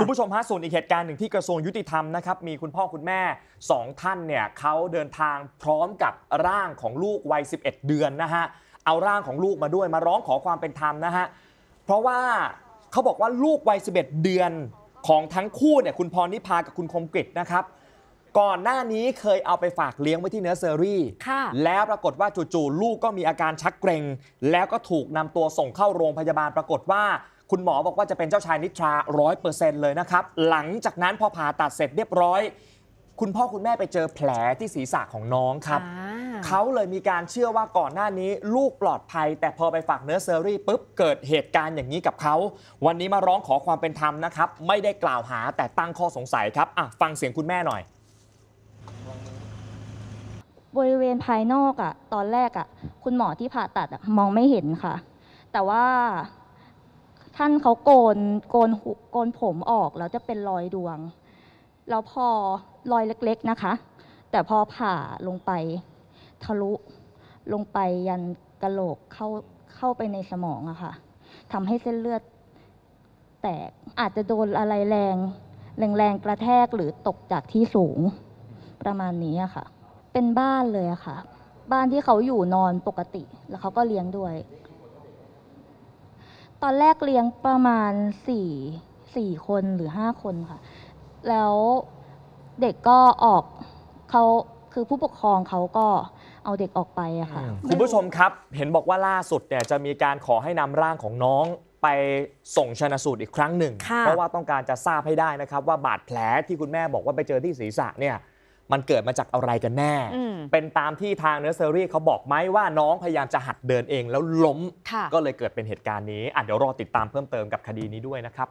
คุณผู้ชมฮะส่วนอีกเหตุการณ์หนึ่งที่กระทรวงยุติธรรมนะครับ มีคุณพ่อคุณแม่สองท่านเนี่ยเขาเดินทางพร้อมกับร่างของลูกวัย 11 เดือนนะฮะเอาร่างของลูกมาด้วยมาร้องขอความเป็นธรรมนะฮะเพราะว่าเขาบอกว่าลูกวัย 11 เดือนของทั้งคู่เนี่ยคุณพรนิพากับคุณคมกริตนะครับ ก่อนหน้านี้เคยเอาไปฝากเลี้ยงไว้ที่เนอร์เซอรี่แล้วปรากฏว่าจู่ๆลูกก็มีอาการชักเกรง็งแล้วก็ถูกนำตัวส่งเข้าโรงพยาบาลปรากฏว่าคุณหมอบอกว่าจะเป็นเจ้าชายนิทราร้อยเปอร์เซ็นต์เลยนะครับ หลังจากนั้นพอผ่าตัดเสร็จเรียบร้อย คุณพ่อคุณแม่ไปเจอแผลที่ศีรษะของน้องครับ เขาเลยมีการเชื่อว่าก่อนหน้านี้ลูกปลอดภัย แต่พอไปฝากเนื้อเซอรี่ปุ๊บ เกิดเหตุการณ์อย่างนี้กับเขา วันนี้มาร้องขอความเป็นธรรมนะครับ ไม่ได้กล่าวหาแต่ตั้งข้อสงสัยครับอ่ะฟังเสียงคุณแม่หน่อย บริเวณภายนอกอะตอนแรกอะคุณหมอที่ผ่าตัดอะมองไม่เห็นค่ะ แต่ว่าท่านเขาโกนโกนโกนผมออก แล้วจะเป็นรอยดวงแล้วพอรอยเล็กๆนะคะ แต่พอผ่าลงไปทะลุลงไปยันกะโหลกเข้าเข้าไปในสมองอะคะ่ะทำให้เส้นเลือดแตก อาจจะโดนอะไรแรงแรงแรงกระแทกหรือตกจากที่สูงประมาณนี้อะค่ะ เป็นบ้านเลยอะค่ะ บ้านที่เขาอยู่นอนปกติแล้วเขาก็เลี้ยงด้วยตอนแรกเลี้ยงประมาณสี่สี่คนหรือห้าคนค่ะ แล้วเด็กก็ออกเขาคือผู้ปกครองเขาก็เอาเด็กออกไปอะค่ะคุณผู้ชมครับ เห็นบอกว่าล่าสุดเนี่ยจะมีการขอให้นำร่างของน้องไปส่งชนะสูตรอีกครั้งหนึ่ง เพราะว่าต้องการจะทราบให้ได้นะครับว่าบาดแผลที่คุณแม่บอกว่าไปเจอที่ศีรษะเนี่ยมันเกิดมาจากอะไรกันแน่ เป็นตามที่ทางเนื้อเซอรี่เขาบอกไหมว่าน้องพยายามจะหัดเดินเองแล้วล้ม ก็เลยเกิดเป็นเหตุการณ์นี้อ่ะเดี๋ยวรอติดตามเพิ่มเติมกับคดีนี้ด้วยนะครับ